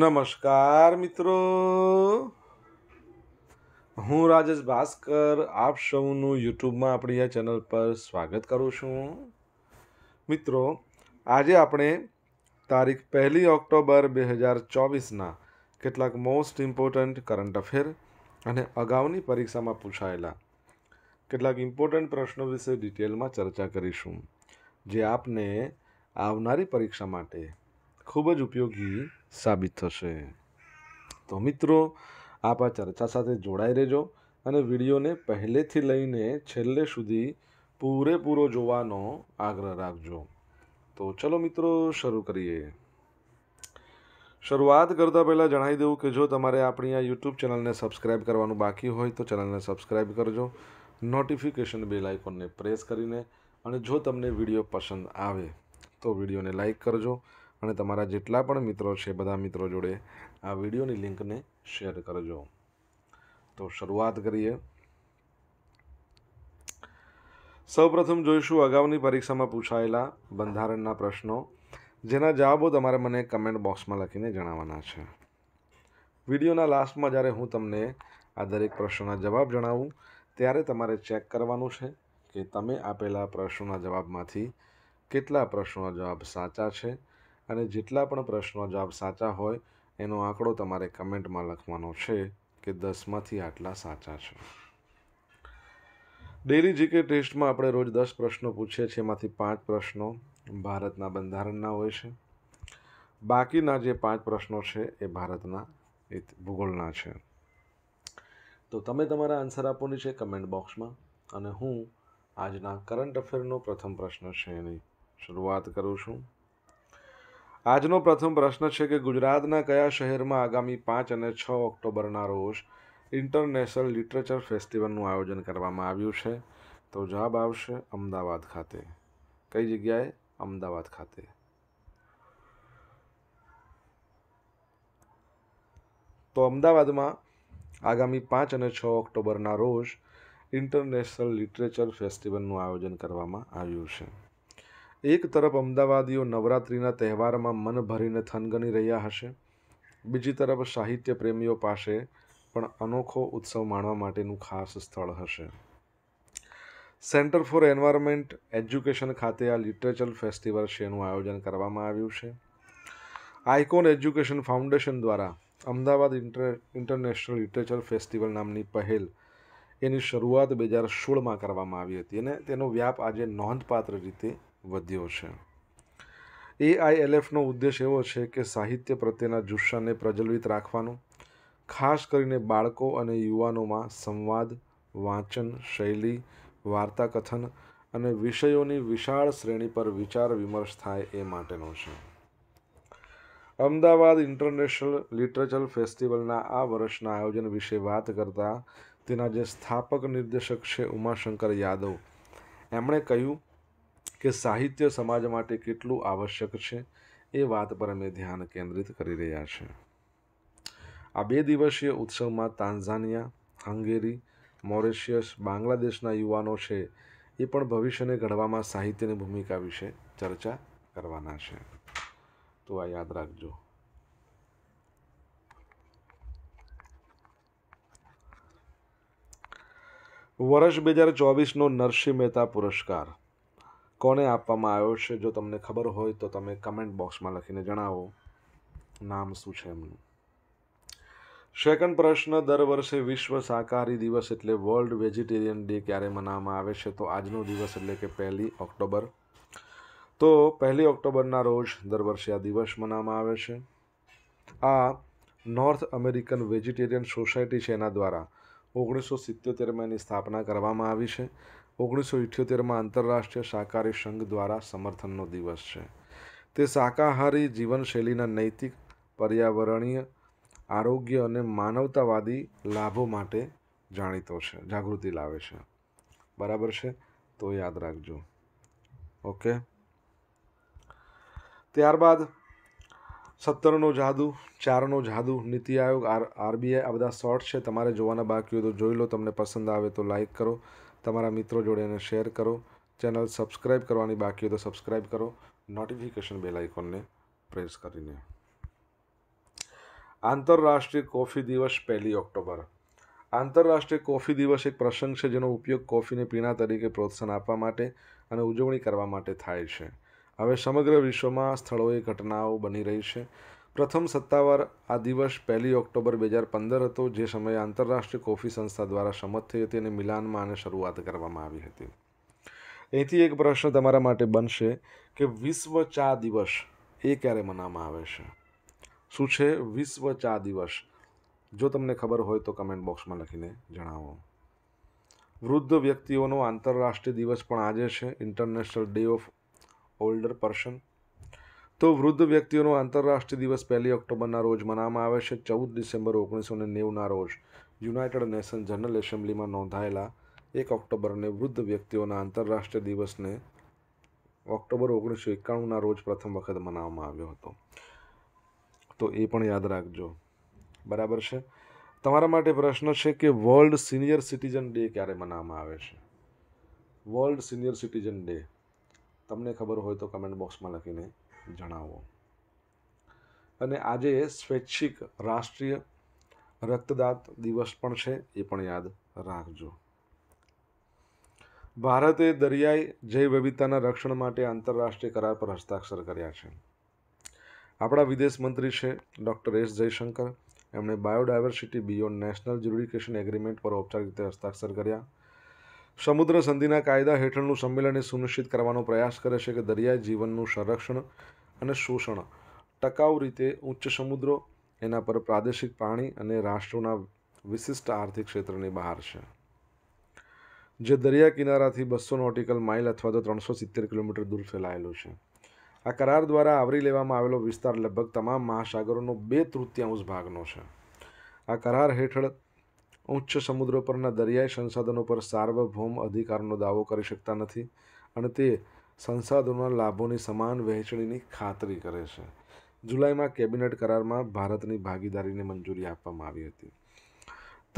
નમસ્કાર મિત્રો હું રાજેશ ભાસ્કર આપ સૌનું યુટ્યુબમાં આપણી આ ચેનલ પર સ્વાગત કરું છું મિત્રો આજે આપણે તારીખ પહેલી ઓક્ટોબર બે હજાર ચોવીસના કેટલાક મોસ્ટ ઇમ્પોર્ટન્ટ કરંટ અફેર અને અગાઉની પરીક્ષામાં પૂછાયેલા કેટલાક ઇમ્પોર્ટન્ટ પ્રશ્નો વિશે ડિટેલમાં ચર્ચા કરીશું જે આપને આવનારી પરીક્ષા માટે ખૂબ જ ઉપયોગી સાબિત થશે તો મિત્રો આપ આ ચર્ચા સાથે જોડાઈ રહેજો અને વિડીયોને પહેલેથી લઈને છેલ્લે સુધી પૂરેપૂરો જોવાનો આગ્રહ રાખજો તો ચલો મિત્રો શરૂ કરીએ શરૂઆત કરતાં પહેલાં જણાવી દેવું કે જો તમારે આપણી આ યુટ્યુબ ચેનલને સબસ્ક્રાઇબ કરવાનું બાકી હોય તો ચેનલને સબસ્ક્રાઇબ કરજો નોટિફિકેશન બેલ આઇકોનને પ્રેસ કરીને અને જો તમને વિડીયો પસંદ આવે તો વિડીયોને લાઇક કરજો અને તમારા જેટલા પણ મિત્રો છે બધા મિત્રો જોડે આ વિડીયોની લિંકને શેર કરજો તો શરૂઆત કરીએ સૌપ્રથમ જોઈશું અગાઉની પરીક્ષામાં પૂછાયેલા બંધારણના પ્રશ્નો જેના જવાબો તમારે મને કમેન્ટ બોક્સમાં લખીને જણાવવાના છે વિડીયોના લાસ્ટમાં જ્યારે હું તમને આ દરેક પ્રશ્નોના જવાબ જણાવું ત્યારે તમારે ચેક કરવાનું છે કે તમે આપેલા પ્રશ્નોના જવાબમાંથી કેટલા પ્રશ્નોના જવાબ સાચા છે અને જેટલા પણ પ્રશ્નો જવાબ સાચા હોય એનો આંકડો તમારે કમેન્ટમાં લખવાનો છે કે દસમાંથી આટલા સાચા છે ડેલી જીકે ટેસ્ટમાં આપણે રોજ દસ પ્રશ્નો પૂછીએ છીએ એમાંથી પાંચ પ્રશ્નો ભારતના બંધારણના હોય છે બાકીના જે પાંચ પ્રશ્નો છે એ ભારતના ભૂગોળના છે તો તમે તમારા આન્સર આપવાની છે કમેન્ટ બોક્સમાં અને હું આજના કરંટ અફેરનો પ્રથમ પ્રશ્ન છે એની શરૂઆત કરું છું આજનો પ્રથમ પ્રશ્ન છે કે ગુજરાતના કયા શહેરમાં આગામી પાંચ અને છ ઓક્ટોબરના રોજ ઇન્ટરનેશનલ લિટરેચર ફેસ્ટિવલનું આયોજન કરવામાં આવ્યું છે તો જવાબ આવશે અમદાવાદ ખાતે કઈ જગ્યાએ અમદાવાદ ખાતે તો અમદાવાદમાં આગામી પાંચ અને છ ઓક્ટોબરના રોજ ઇન્ટરનેશનલ લિટરેચર ફેસ્ટિવલનું આયોજન કરવામાં આવ્યું છે એક તરફ અમદાવાદીઓ નવરાત્રિના તહેવારમાં મન ભરીને થનગની રહ્યા હશે બીજી તરફ સાહિત્ય પ્રેમીઓ પાસે પણ અનોખો ઉત્સવ માણવા માટેનું ખાસ સ્થળ હશે સેન્ટર ફોર એન્વાયરમેન્ટ એજ્યુકેશન ખાતે આ લિટરેચર ફેસ્ટિવલ શેનું આયોજન કરવામાં આવ્યું છે આઇકોન એજ્યુકેશન ફાઉન્ડેશન દ્વારા Ahmedabad inter international literature festival નામની પહેલ એની શરૂઆત બે હજાર સોળમાં કરવામાં આવી હતી અને તેનો વ્યાપ આજે નોંધપાત્ર રીતે વધ્યો છે એઆઈએલએફનો ઉદ્દેશ એવો છે કે સાહિત્ય પ્રત્યેના જુસ્સાને પ્રજ્વલિત રાખવાનો ખાસ કરીને બાળકો અને યુવાનોમાં સંવાદ વાંચન શૈલી વાર્તા કથન અને વિષયોની વિશાળ શ્રેણી પર વિચાર વિમર્શ થાય એ માટેનો છે અમદાવાદ ઇન્ટરનેશનલ લિટરેચર ફેસ્ટિવલના આ વર્ષના આયોજન વિશે વાત કરતાં તેના જે સ્થાપક નિર્દેશક છે ઉમાશંકર યાદવ એમણે કહ્યું કે સાહિત્ય સમાજ માટે કેટલું આવશ્યક છે એ વાત પર અમે ધ્યાન કેન્દ્રિત કરી રહ્યા છે આ બે દિવસીય ઉત્સવમાં તાન્ઝાનિયા હંગેરી મોરેશિયસ બાંગ્લાદેશના યુવાનો છે એ પણ ભવિષ્યને ઘડવામાં સાહિત્યની ભૂમિકા વિશે ચર્ચા કરવાના છે તો આ યાદ રાખજો વર્ષ બે હજાર ચોવીસનો નરસિંહ મહેતા પુરસ્કાર કોને આપવામાં આવ્યો છે જો તમને ખબર હોય તો તમે કમેન્ટ બોક્સમાં લખીને જણાવો નામ શું છે એમનું સેકન્ડ પ્રશ્ન દર વર્ષે વિશ્વ શાકાહારી દિવસ એટલે વર્લ્ડ વેજીટેરિયન ડે ક્યારે મનાવવામાં આવે છે તો આજનો દિવસ એટલે કે પહેલી ઓક્ટોબર તો પહેલી ઓક્ટોબરના રોજ દર વર્ષે આ દિવસ મનાવવામાં આવે છે આ નોર્થ અમેરિકન વેજીટેરિયન સોસાયટી છે એના દ્વારા ઓગણીસો સિત્યોતેરમાં એની સ્થાપના કરવામાં આવી છે ઓગણીસો ઇઠ્યોતેરમાં આંતરરાષ્ટ્રીય શાકાહારી સંઘ દ્વારા સમર્થનનો દિવસ છે તે શાકાહારી જીવનશૈલીના નૈતિક પર્યાવરણીય આરોગ્ય અને માનવતાવાદી લાભો માટે જાણીતો છે જાગૃતિ લાવે છે બરાબર છે તો યાદ રાખજો ઓકે ત્યારબાદ સત્તરનો જાદુ ચારનો જાદુ નીતિ આયોગ આર આરબીઆઈ આ બધા શોર્ટ છે તમારે જોવાના બાકી હોય તો જોઈ લો તમને પસંદ આવે તો લાઈક કરો તમારા મિત્રો જોડે એને શેર કરો ચેનલ સબસ્ક્રાઈબ કરવાની બાકી હોય તો સબસ્ક્રાઈબ કરો નોટિફિકેશન બેલ આઇકોનને પ્રેસ કરીને આંતરરાષ્ટ્રીય કોફી દિવસ પહેલી ઓક્ટોબર આંતરરાષ્ટ્રીય કોફી દિવસ એક પ્રસંગ છે જેનો ઉપયોગ કોફીને પીણા તરીકે પ્રોત્સાહન આપવા માટે અને ઉજવણી કરવા માટે થાય છે હવે સમગ્ર વિશ્વમાં સ્થળોએ ઘટનાઓ બની રહી છે પ્રથમ સત્તાવાર આ દિવસ પહેલી ઓક્ટોબર બે હજાર પંદર હતો જે સમયે આંતરરાષ્ટ્રીય કોફી સંસ્થા દ્વારા સંમત થઈ હતી અને મિલાનમાં આને શરૂઆત કરવામાં આવી હતી અહીંથી એક પ્રશ્ન તમારા માટે બનશે કે વિશ્વ ચા દિવસ એ ક્યારે મનાવવામાં આવે છે શું છે વિશ્વ ચા દિવસ જો તમને ખબર હોય તો કમેન્ટ બોક્સમાં લખીને જણાવો વૃદ્ધ વ્યક્તિઓનો આંતરરાષ્ટ્રીય દિવસ પણ આજે છે international day of older person તો વૃદ્ધ વ્યક્તિઓનો આંતરરાષ્ટ્રીય દિવસ પહેલી ઓક્ટોબરના રોજ મનાવવામાં આવે છે ચૌદ ડિસેમ્બર ઓગણીસો ને નેવુંના રોજ યુનાઇટેડ નેશન જનરલ એસેમ્બલીમાં નોંધાયેલા એક ઓક્ટોબરને વૃદ્ધ વ્યક્તિઓના આંતરરાષ્ટ્રીય દિવસને ઓક્ટોબર ઓગણીસો એકાણુંના રોજ પ્રથમ વખત મનાવવામાં આવ્યો હતો તો એ પણ યાદ રાખજો બરાબર છે તમારા માટે પ્રશ્ન છે કે વર્લ્ડ સિનિયર સિટીઝન ડે ક્યારે મનાવવામાં આવે છે વર્લ્ડ સિનિયર સિટીઝન ડે તમને ખબર હોય તો કમેન્ટ બોક્સમાં લખીને જણાવો અને આજે સ્વૈચ્છિક રાષ્ટ્રીય રક્તદાન દિવસ પણ છે એ પણ યાદ રાખજો ભારતે દરિયાઈ જૈવ વિવિધતાના રક્ષણ માટે આંતરરાષ્ટ્રીય કરાર પર હસ્તાક્ષર કર્યા છે આપણા વિદેશ મંત્રી છે ડૉક્ટર એસ જયશંકર એમણે biodiversity beyond national jurisdiction agreement પર ઔપચારિક રીતે હસ્તાક્ષર કર્યા સમુદ્ર સંધિના કાયદા હેઠળનું સંમેલન એ સુનિશ્ચિત કરવાનો પ્રયાસ કરે છે કે દરિયાઈ જીવનનું સંરક્ષણ અને શોષણ ટકાઉ રીતે ઉચ્ચ સમુદ્રો એના પર પ્રાદેશિક પાણી અને રાષ્ટ્રોના વિશિષ્ટ આર્થિક ક્ષેત્રની બહાર છે જે દરિયા કિનારાથી બસો નોટિકલ માઇલ અથવા તો ત્રણસો સિત્તેર કિલોમીટર દૂર ફેલાયેલું છે આ કરાર દ્વારા આવરી લેવામાં આવેલો વિસ્તાર લગભગ તમામ મહાસાગરોનો બે તૃતીયાંશ ભાગનો છે આ કરાર હેઠળ ઉચ્ચ સમુદ્રો પરના દરિયાઈ સંસાધનો પર સાર્વભૌમ અધિકારનો દાવો કરી શકતા નથી અને તે સંસાધનોના લાભોની સમાન વહેંચણીની ખાતરી કરે છે જુલાઈમાં કેબિનેટ કરારમાં ભારતની ભાગીદારીને મંજૂરી આપવામાં આવી હતી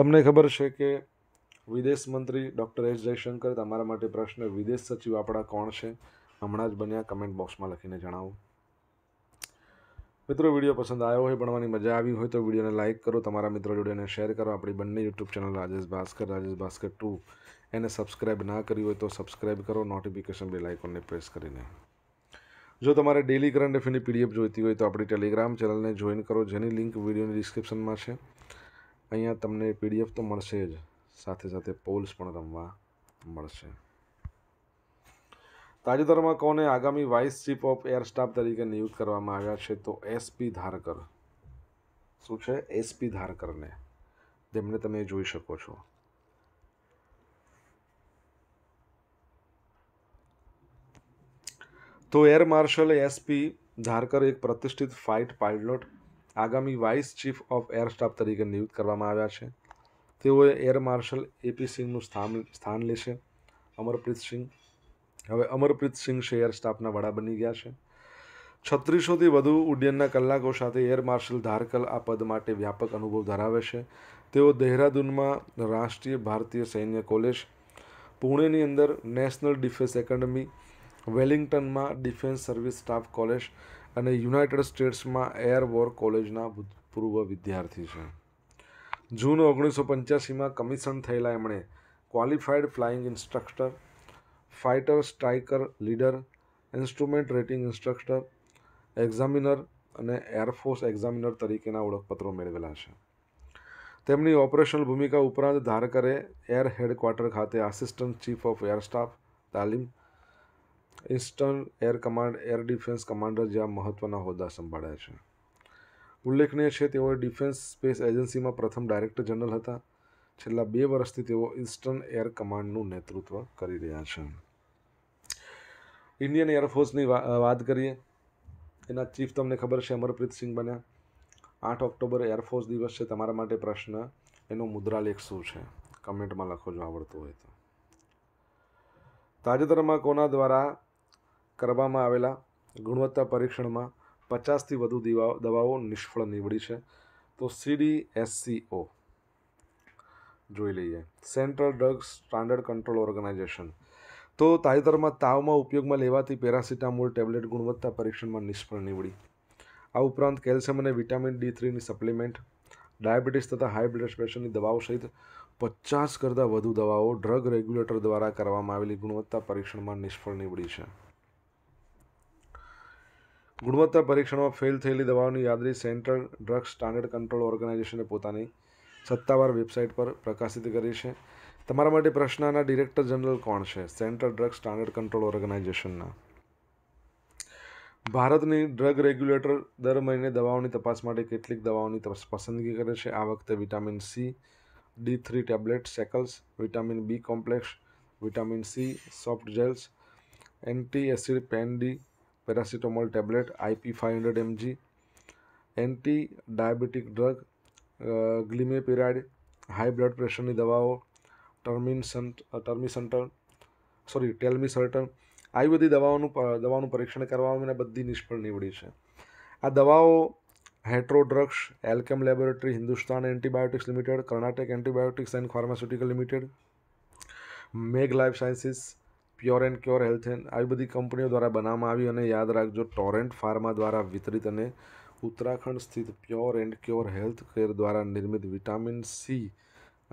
તમને ખબર છે કે વિદેશ મંત્રી ડૉક્ટર એસ જયશંકર તમારા માટે પ્રશ્ન વિદેશ સચિવ આપણા કોણ છે હમણાં જ બન્યા કમેન્ટ બોક્સમાં લખીને જણાવો મિત્રો વિડીયો પસંદ આવ્યો હોય ભણવાની મજા આવી હોય તો વિડીયોને લાઇક કરો તમારા મિત્રો જોડેને શેર કરો આપણી બંને YouTube channel Rajesh Bhaskar Rajesh Bhaskar two એને સબસ્ક્રાઇબ ના કરી હોય તો સબસ્ક્રાઇબ કરો નોટિફિકેશન બેલ આઇકોનને પ્રેસ કરીને જો તમારે ડેલી કરંટ અફેરની પીડીએફ જોઈતી હોય તો આપણી ટેલિગ્રામ ચેનલને જોઈન કરો જેની લિંક વિડીયોની ડિસ્ક્રિપ્શનમાં છે અહીંયા તમને પીડીએફ તો મળશે જ સાથે સાથે પોલ્સ પણ રમવા મળશે તાજેતરમાં કોને આગામી vice chief of air staff તરીકે નિયુક્ત કરવામાં આવ્યા છે તો એસપી ધારકર શું છે એસપી ધારકરને જેમને તમે જોઈ શકો છો તો એર માર્શલ એસપી ધારકર એક પ્રતિષ્ઠિત ફાઇટ પાયલોટ આગામી vice chief of air staff તરીકે નિયુક્ત કરવામાં આવ્યા છે તેઓએ એર માર્શલ એપી સિંહનું સ્થાન સ્થાન લેશે અમરપ્રીત સિંહ હવે અમરપ્રીત સિંઘ એર સ્ટાફના વડા બની ગયા છે છત્રીસોથી વધુ ઉડ્ડયનના કલાકો સાથે એર માર્શલ ધારકલ આ પદ માટે વ્યાપક અનુભવ ધરાવે છે તેઓ દહેરાદૂનમાં રાષ્ટ્રીય ભારતીય સૈન્ય કોલેજ પુણેની અંદર નેશનલ ડિફેન્સ એકેડમી વેલિંગ્ટનમાં ડિફેન્સ સર્વિસ સ્ટાફ કોલેજ અને યુનાઇટેડ સ્ટેટ્સમાં એર વોર કોલેજના ભૂતપૂર્વ વિદ્યાર્થી છે જૂન ઓગણીસો પંચ્યાસીમાં કમિશન થયેલા એમણે qualified flying instructor fighter striker leader instrument rating instructor examiner અને એરફોર્સ એક્ઝામિનર તરીકેના ઓળખપત્રો મેળવેલા છે તેમની ઓપરેશનલ ભૂમિકા ઉપરાંત ધારકરે એર હેડક્વાર્ટર ખાતે assistant chief of air staff તાલીમ ઇન્સ્ટન air command air defence commander જેવા મહત્ત્વના હોદ્દા સંભાળ્યા છે ઉલ્લેખનીય છે તેઓ ડિફેન્સ સ્પેસ એજન્સીમાં પ્રથમ ડાયરેક્ટર જનરલ હતા છેલ્લા બે વર્ષથી તેઓ ઇસ્ટર્ન એર કમાન્ડનું નેતૃત્વ કરી રહ્યા છે ઇન્ડિયન એરફોર્સની વાત કરીએ એના ચીફ તમને ખબર છે અમરપ્રીત સિંહ બન્યા આઠ ઓક્ટોબર એરફોર્સ દિવસ છે તમારા માટે પ્રશ્ન એનો મુદ્રાલેખ શું છે કમેન્ટમાં લખો જો આવડતું હોય તો તાજેતરમાં કોના દ્વારા કરવામાં આવેલા ગુણવત્તા પરીક્ષણમાં પચાસથી વધુ દવાઓ નિષ્ફળ નીવડી છે તો સીડી સીડીએસસીઓ જોઈ લઈએ central drugs standard control organisation તો તાજેતરમાં તાવમાં ઉપયોગમાં લેવાતી પેરાસિટામોલ ટેબ્લેટ ગુણવત્તા પરીક્ષણમાં નિષ્ફળ નીવડી આ ઉપરાંત કેલ્શિયમ અને વિટામિન ડી થ્રીની સપ્લિમેન્ટ ડાયાબિટીસ તથા હાઈ બ્લડ પ્રેશરની દવાઓ સહિત પચાસ કરતાં વધુ દવાઓ ડ્રગ રેગ્યુલેટર દ્વારા કરવામાં આવેલી ગુણવત્તા પરીક્ષણમાં નિષ્ફળ નીવડી છે ગુણવત્તા પરીક્ષણમાં ફેલ થયેલી દવાઓની યાદી સેન્ટ્રલ ડ્રગ્સ સ્ટાન્ડર્ડ કંટ્રોલ ઓર્ગેનાઇઝેશને પોતાની સત્તાવાર વેબસાઇટ પર પ્રકાશિત કરી છે તમારા માટે પ્રશ્નના ડિરેક્ટર જનરલ કોણ છે સેન્ટ્રલ ડ્રગ સ્ટાન્ડર્ડ કંટ્રોલ ઓર્ગેનાઇઝેશનના ભારતની ડ્રગ રેગ્યુલેટર દર મહિને દવાઓની તપાસ માટે કેટલીક દવાઓની પસંદગી કરે છે આ વખતે vitamin C D three tablet સેકલ્સ vitamin B complex vitamin C soft gels anti acid પેન્ડી paracetamol tablet IP five hundred mg anti diabetic drug glimepiride high blood પ્રેશરની દવાઓ ટર્મિનસન્ટ ટર્મિસન્ટન સોરી ટેલમિસર્ટન આવી બધી દવાઓનું દવાનું પરીક્ષણ કરવામાં મને બધી નિષ્ફળ નીવડી છે આ દવાઓ Hetero Drugs Alkem laboratory Hindustan antibiotics limited Karnataka antibiotics and pharmaceutical limited Meg life sciences pure and cure health and આવી બધી કંપનીઓ દ્વારા બનાવવામાં આવી અને યાદ રાખજો ટોરેન્ટ ફાર્મા દ્વારા વિતરિત અને ઉત્તરાખંડ સ્થિત pure and cure health care દ્વારા નિર્મિત વિટામિન સી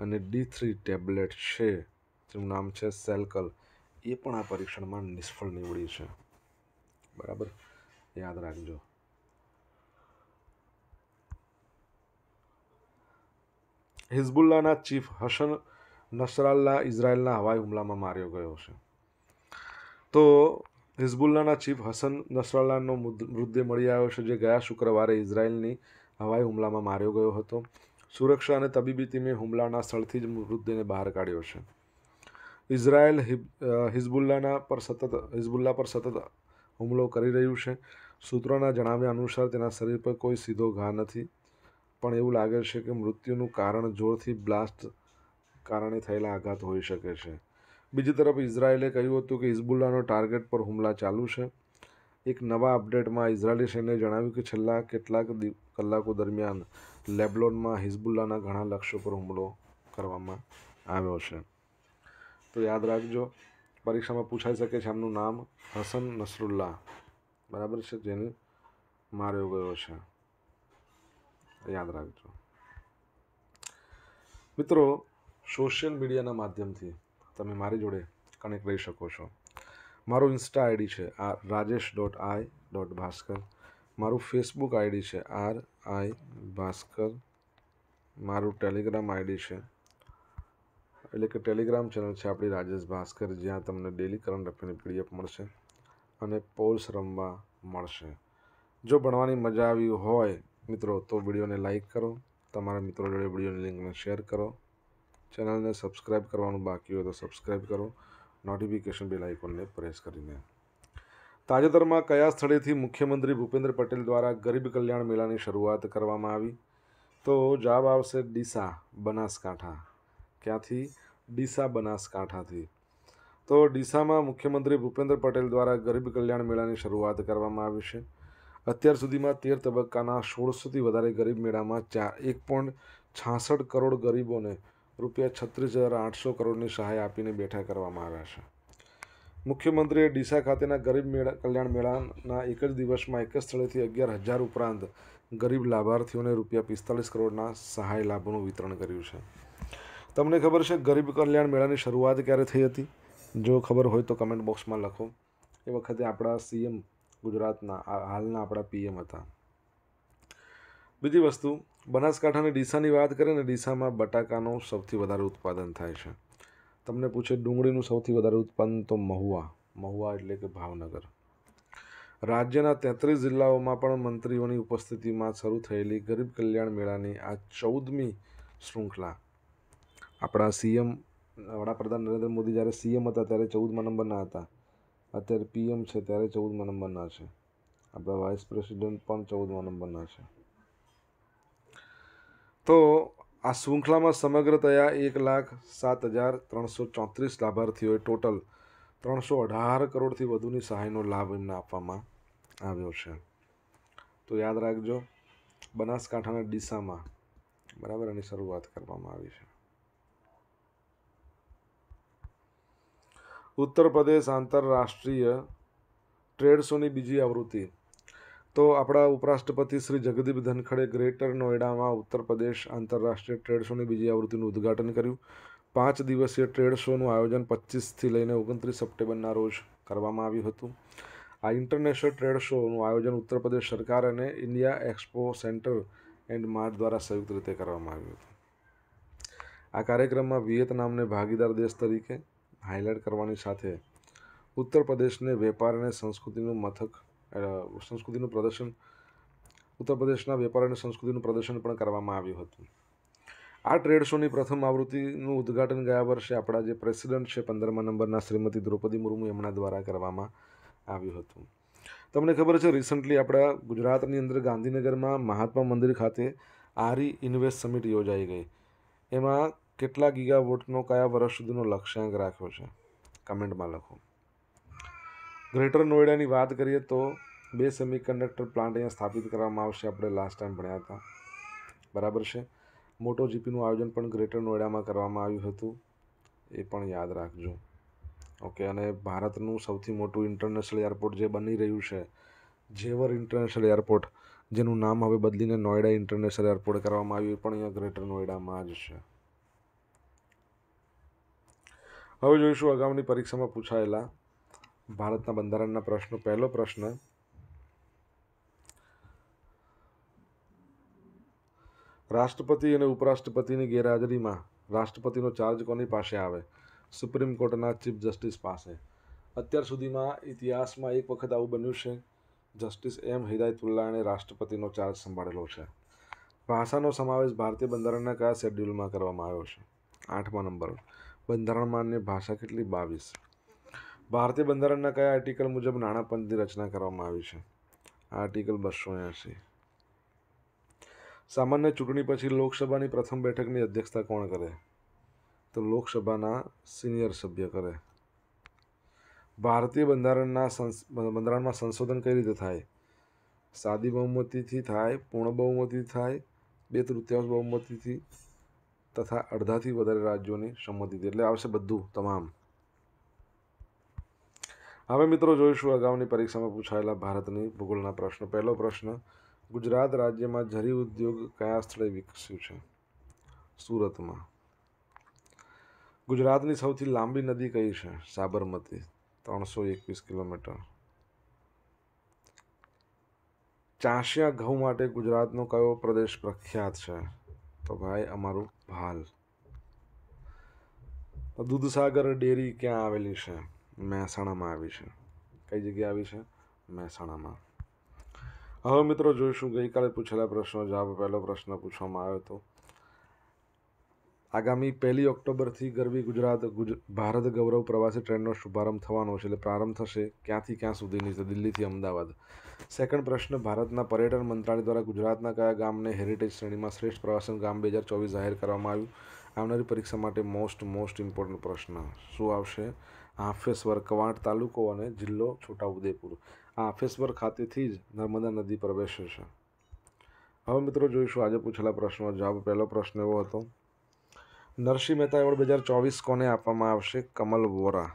અને ડી થ્રી ટેબ્લેટ છે જેનું નામ છે સેલ્કલ એ પણ આ પરીક્ષણમાં નિષ્ફળ નીવડી છે બરાબર યાદ રાખજો હિઝબુલ્લાના ચીફ હસન નસરાલ્લા ઇઝરાયલના હવાઈ હુમલામાં માર્યો ગયો છે તો હિઝબુલ્લાના ચીફ હસન નસરાલ્લાનો મૃતદેહ મળી આવ્યો છે જે ગયા શુક્રવારે ઇઝરાયલની હવાઈ હુમલામાં માર્યો ગયો હતો સુરક્ષા અને તબીબી ટીમે હુમલાના સ્થળથી જ મૃતદેહને બહાર કાઢ્યો છે ઇઝરાયલ હિઝબુલ્લાના પર સતત હિઝબુલ્લા પર સતત હુમલો કરી રહ્યું છે સૂત્રોના જણાવ્યા અનુસાર તેના શરીર પર કોઈ સીધો ઘા નથી પણ એવું લાગે છે કે મૃત્યુનું કારણ જોરથી બ્લાસ્ટ કારણે થયેલા આઘાત હોઈ શકે છે બીજી તરફ ઇઝરાયેલે કહ્યું હતું કે હિઝબુલ્લાનો ટાર્ગેટ પર હુમલા ચાલુ છે એક નવા અપડેટમાં ઇઝરાયેલી સૈન્યએ જણાવ્યું કે છેલ્લા કેટલાક કલાકો દરમિયાન લેબલોનમાં હિઝબુલ્લાના ઘણા લક્ષ્યો પર હુમલો કરવામાં આવ્યો છે તો યાદ રાખજો પરીક્ષામાં પૂછાઈ શકે છે એમનું નામ હસન નસરુલ્લા બરાબર છે જેને માર્યો ગયો છે યાદ રાખજો મિત્રો સોશિયલ મીડિયાના માધ્યમથી તમે મારી જોડે કનેક્ટ રહી શકો છો મારું ઇન્સ્ટા આઈડી છે R Rajesh dot I dot Bhaskar મારું ફેસબુક આઈડી છે આર આઈ ભાસ્કર મારું ટેલિગ્રામ આઈડી છે એટલે કે ટેલિગ્રામ ચેનલ છે આપણી રાજેશ ભાસ્કર જ્યાં તમને ડેલી કરંટ અફેરની પીડીએફ મળશે અને પોલ્સ રમવા મળશે જો ભણવાની મજા આવી હોય મિત્રો તો વિડીયોને લાઇક કરો તમારા મિત્રો જોડે વિડીયોની લિંકને શેર કરો ચેનલને સબસ્ક્રાઇબ કરવાનું બાકી હોય તો સબસ્ક્રાઈબ કરો નોટિફિકેશન બેલ આઇકોનને પ્રેસ કરીને તાજેતરમાં કયા સ્થળેથી મુખ્યમંત્રી ભૂપેન્દ્ર પટેલ દ્વારા ગરીબ કલ્યાણ મેળાની શરૂઆત કરવામાં આવી તો જવાબ આવશે ડીસા બનાસકાંઠા ક્યાંથી ડીસા બનાસકાંઠાથી તો ડીસામાં મુખ્યમંત્રી ભૂપેન્દ્ર પટેલ દ્વારા ગરીબ કલ્યાણ મેળાની શરૂઆત કરવામાં આવી છે અત્યાર સુધીમાં તેર તબક્કાના સોળસોથી વધારે ગરીબ મેળામાં ચા એક પોઈન્ટ છાસઠ કરોડ ગરીબોને રૂપિયા છત્રીસ હજાર આઠસો કરોડની સહાય આપીને બેઠા કરવામાં આવ્યા છે મુખ્યમંત્રીએ ડીસા ખાતેના ગરીબ મેળા કલ્યાણ મેળાના એક જ દિવસમાં એક જ સ્થળેથી અગિયાર હજાર ઉપરાંત ગરીબ લાભાર્થીઓને રૂપિયા પિસ્તાલીસ કરોડના સહાય લાભનું વિતરણ કર્યું છે તમને ખબર છે ગરીબ કલ્યાણ મેળાની શરૂઆત ક્યારે થઈ હતી જો ખબર હોય તો કમેન્ટ બોક્સમાં લખો એ વખતે આપણા સીએમ ગુજરાતના હાલના આપણા પીએમ હતા બીજી વસ્તુ બનાસકાંઠાની ડીસાની વાત કરીએ ને ડીસામાં બટાકાનું સૌથી વધારે ઉત્પાદન થાય છે તમને પૂછે ડુંગળીનું સૌથી વધારે ઉત્પાદન તો મહુવા મહુવા એટલે કે ભાવનગર રાજ્યના તેત્રીસ જિલ્લાઓમાં પણ મંત્રીઓની ઉપસ્થિતિમાં શરૂ થયેલી ગરીબ કલ્યાણ મેળાની આ ચૌદમી શૃંખલા આપણા સીએમ વડાપ્રધાન નરેન્દ્ર મોદી જ્યારે સીએમ હતા ત્યારે ચૌદમાં નંબરના હતા અત્યારે પીએમ છે ત્યારે ચૌદમા નંબરના છે આપણા વાઇસ પ્રેસિડેન્ટ પણ ચૌદમાં નંબરના છે તો આ શૃંખલામાં સમગ્રતયા એક લાખ સાત હજાર ત્રણસો ચોત્રીસ લાભાર્થીઓએ ટોટલ ત્રણસો અઢાર કરોડથી વધુની સહાયનો લાભ એમને આપવામાં આવ્યો છે તો યાદ રાખજો બનાસકાંઠાના ડીસામાં બરાબર એની શરૂઆત કરવામાં આવી છે ઉત્તર પ્રદેશ આંતરરાષ્ટ્રીય ટ્રેડ શોની બીજી આવૃત્તિ તો આપણા ઉપરાષ્ટ્રપતિ શ્રી જગદીપ ધનખડે ગ્રેટર નોએડામાં ઉત્તર પ્રદેશ આંતરરાષ્ટ્રીય ટ્રેડ શોની બીજી આવૃત્તિનું ઉદ્ઘાટન કર્યું પાંચ દિવસીય ટ્રેડ શોનું આયોજન પચીસથી લઈને ઓગણત્રીસ સપ્ટેમ્બરના રોજ કરવામાં આવ્યું હતું આ ઇન્ટરનેશનલ ટ્રેડ શોનું આયોજન ઉત્તર પ્રદેશ સરકાર અને India expo centre and mart દ્વારા સંયુક્ત રીતે કરવામાં આવ્યું હતું આ કાર્યક્રમમાં વિયેતનામને ભાગીદાર દેશ તરીકે હાઇલાઇટ કરવાની સાથે ઉત્તર પ્રદેશને વેપાર અને સંસ્કૃતિનું મથક સંસ્કૃતિનું પ્રદર્શન ઉત્તર પ્રદેશના વેપાર અને સંસ્કૃતિનું પ્રદર્શન પણ કરવામાં આવ્યું હતું આ ટ્રેડ શોની પ્રથમ આવૃત્તિનું ઉદ્ઘાટન ગયા વર્ષે આપણા જે પ્રેસિડેન્ટ છે પંદરમા નંબરના શ્રીમતી દ્રૌપદી મુર્મુ એમના દ્વારા કરવામાં આવ્યું હતું તમને ખબર છે રિસન્ટલી આપણા ગુજરાતની અંદર ગાંધીનગરમાં મહાત્મા મંદિર ખાતે આરી ઇન્વેસ્ટ સમિટ યોજાઈ ગઈ એમાં કેટલા ગીગા વોટનો કયા વર્ષ સુધીનો લક્ષ્યાંક રાખ્યો છે કમેન્ટમાં લખો ગ્રેટર નોઈડાની વાત કરીએ તો બે સેમિકન્ડક્ટર પ્લાન્ટ અહીંયા સ્થાપિત કરવામાં આવશે આપણે લાસ્ટ ટાઈમ ભણ્યા હતા બરાબર છે મોટો જીપીનું આયોજન પણ ગ્રેટર નોઈડામાં કરવામાં આવ્યું હતું એ પણ યાદ રાખજો ઓકે અને ભારતનું સૌથી મોટું ઇન્ટરનેશનલ એરપોર્ટ જે બની રહ્યું છે જેવર ઇન્ટરનેશનલ એરપોર્ટ જેનું નામ હવે બદલીને નોઈડા ઇન્ટરનેશનલ એરપોર્ટ કરવામાં આવ્યું એ પણ અહીંયા ગ્રેટર નોઈડામાં જ છે હવે જોઈશું અગાઉની પરીક્ષામાં પૂછાયેલા ભારતના બંધારણના પ્રશ્નો પહેલો પ્રશ્ન રાષ્ટ્રપતિ અને ઉપરાષ્ટ્રપતિની ગેરહાજરીમાં રાષ્ટ્રપતિનો ચાર્જ કોની પાસે આવે સુપ્રીમ કોર્ટના ચીફ જસ્ટિસ પાસે અત્યાર સુધીમાં ઇતિહાસમાં એક વખત આવું બન્યું છે જસ્ટિસ એમ હિદાયતુલ્લાને રાષ્ટ્રપતિનો ચાર્જ સંભાળેલો છે ભાષાનો સમાવેશ ભારતીય બંધારણના કયા શેડ્યુલમાં કરવામાં આવ્યો છે આઠમા નંબર બંધારણમાં અન્ય ભાષા કેટલી બાવીસ ભારતીય બંધારણના કયા આર્ટિકલ મુજબ નાણાં રચના કરવામાં આવી છે આર્ટિકલ બસો એંસી સામાન્ય ચૂંટણી પછી લોકસભાની પ્રથમ બેઠકની અધ્યક્ષતા કોણ કરે તો લોકસભાના સિનિયર સભ્ય કરે ભારતીય બંધારણના બંધારણમાં સંશોધન કઈ રીતે થાય સાદી બહુમતીથી થાય પૂર્ણ બહુમતી થાય બે તૃતીયાંશ બહુમતીથી તથા અડધાથી વધારે રાજ્યોની સંમતિથી એટલે આવશે બધું તમામ હવે મિત્રો જોઈશું અગાઉની પરીક્ષામાં પૂછાયેલા ભારતની ભૂગોળના પ્રશ્નો પહેલો પ્રશ્ન ગુજરાત રાજ્યમાં ઝરી ઉદ્યોગ કયા સ્થળે વિકસ્યું છે સુરતમાં ગુજરાતની સૌથી લાંબી નદી કઈ છે સાબરમતી ત્રણસો એકવીસ કિલોમીટર ચાંસિયા ઘઉં માટે ગુજરાતનો કયો પ્રદેશ પ્રખ્યાત છે તો ભાઈ અમારું ભાલ દૂધસાગર ડેરી ક્યાં આવેલી છે મહેસાણામાં આવી છે કઈ જગ્યા આવી છે મહેસાણામાં હવે મિત્રો જોઈશું ગઈકાલે પૂછેલા પ્રશ્નો જવાબ પહેલો પ્રશ્ન પૂછવામાં આવ્યો હતો આગામી પહેલી ઓક્ટોબરથી ગરવી ગુજરાત ગુજ ભારત ગૌરવ પ્રવાસી ટ્રેનનો શુભારંભ થવાનો છે એટલે પ્રારંભ થશે ક્યાંથી ક્યાં સુધીની છે દિલ્હીથી અમદાવાદ સેકન્ડ પ્રશ્ન ભારતના પર્યટન મંત્રાલય દ્વારા ગુજરાતના કયા ગામને હેરિટેજ શ્રેણીમાં શ્રેષ્ઠ પ્રવાસન ગામ બે હજાર ચોવીસ જાહેર કરવામાં આવ્યું આવનારી પરીક્ષા માટે મોસ્ટ મોસ્ટ ઇમ્પોર્ટન્ટ પ્રશ્ન શું આવશે હાફેશ્વર કવાંટ તાલુકો અને જિલ્લો છોટાઉદેપુર આ હાફેશ્વર ખાતેથી જ નર્મદા નદી પ્રવેશે છે હવે મિત્રો જોઈશું આજે પૂછેલા પ્રશ્નો જવાબ પહેલો પ્રશ્ન એવો હતો નરસિંહ મહેતા એવોર્ડ બે હજાર ચોવીસ કોને આપવામાં આવશે કમલ વોરા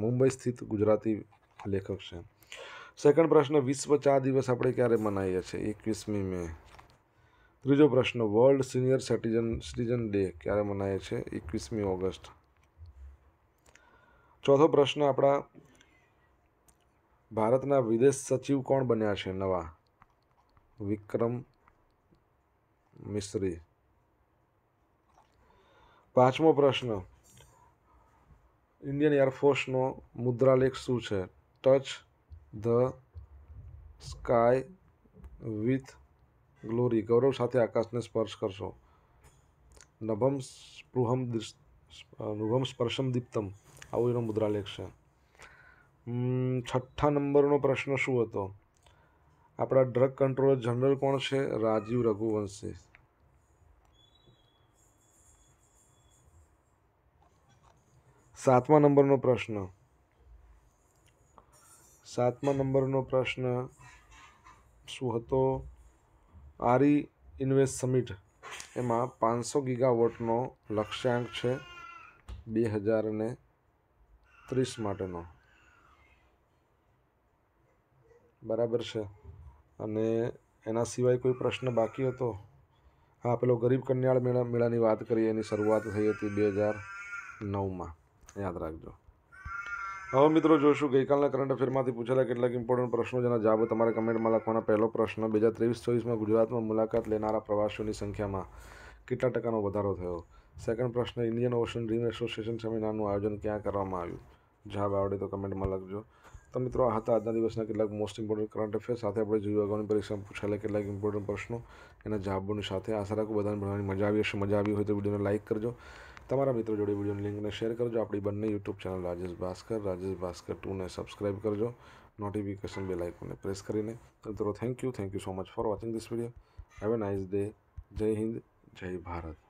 મુંબઈ સ્થિત ગુજરાતી લેખક છે સેકન્ડ પ્રશ્ન વિશ્વ ચા દિવસ આપણે ક્યારે મનાવીએ છીએ એકવીસમી મે ત્રીજો પ્રશ્ન world senior citizen citizen day ક્યારે મનાય છે એકવીસમી ઓગસ્ટ ચોથો પ્રશ્ન આપણા ભારતના વિદેશ સચિવ કોણ બન્યા છે નવા વિક્રમ મિશ્રી પાંચમો પ્રશ્ન ઇન્ડિયન એરફોર્સનો મુદ્રાલેખ શું છે touch the sky with glory ગૌરવ સાથે આકાશને સ્પર્શ કરશો નભમ સ્પૃહમ નભમ સ્પર્શમ દીપ્તમ આવું એનો મુદ્રાલેખ છે છઠ્ઠા નંબરનો પ્રશ્ન શું હતો આપણા ડ્રગ કંટ્રોલર જનરલ કોણ છે રાજીવ રઘુવંશી સાતમા નંબરનો પ્રશ્ન સાતમા નંબરનો પ્રશ્ન શું હતો આરી ઇન્વેસ્ટ સમિટ એમાં પાંચસો ગીગાવોટનો લક્ષ્યાંક છે બે હજારને ત્રીસ માટેનો બરાબર છે અને એના સિવાય કોઈ પ્રશ્ન બાકી હતો હા પેલો ગરીબ કન્યાળ મેળા મેળાની વાત કરીએ એની શરૂઆત થઈ હતી બે હજાર નવમાં યાદ રાખજો હવે મિત્રો જોઈશું ગઈકાલના કરંટ અફેરમાંથી પૂછેલા કેટલાક ઇમ્પોર્ટન્ટ પ્રશ્નો જેના જવાબ તમારે કમેન્ટમાં લખવાના પહેલો પ્રશ્ન બે હજાર ત્રેવીસ ચોવીસમાં ગુજરાતમાં મુલાકાત લેનારા પ્રવાસીઓની સંખ્યામાં કેટલા ટકાનો વધારો થયો સેકન્ડ પ્રશ્ન ઇન્ડિયન ઓશન ડ્રીમ એસોસિએશન સેમિનારનું આયોજન ક્યાં કરવામાં આવ્યું જવાબ આવડે તો કમેન્ટમાં લખજો તો મિત્રો આ હતા આજના દિવસના કેટલાક મોસ્ટ ઇમ્પોર્ટન્ટ કરંટ અફેર્સ સાથે આપણે જોયું અગાઉની પરીક્ષામાં પૂછાયેલા કેટલાક ઇમ્પોર્ટન્ટ પ્રશ્નો એના જવાબોની સાથે આશા રાખું બધાને ભણવાની મજા આવી હશે મજા આવી હોય તો વિડીયોને લાઇક કરજો તમારા મિત્રો જોડે વિડીયોની લિંકને શેર કરજો આપણી બંને યુટ્યુબ ચેનલ રાજેશ ભાસ્કર રાજેશ ભાસ્કર ટુને સબસ્ક્રાઇબ કરજો નોટિફિકેશન બે લાઇકોને પ્રેસ કરીને મિત્રો thank you thank you so much for watching this video have a nice day જય હિન્દ જય ભારત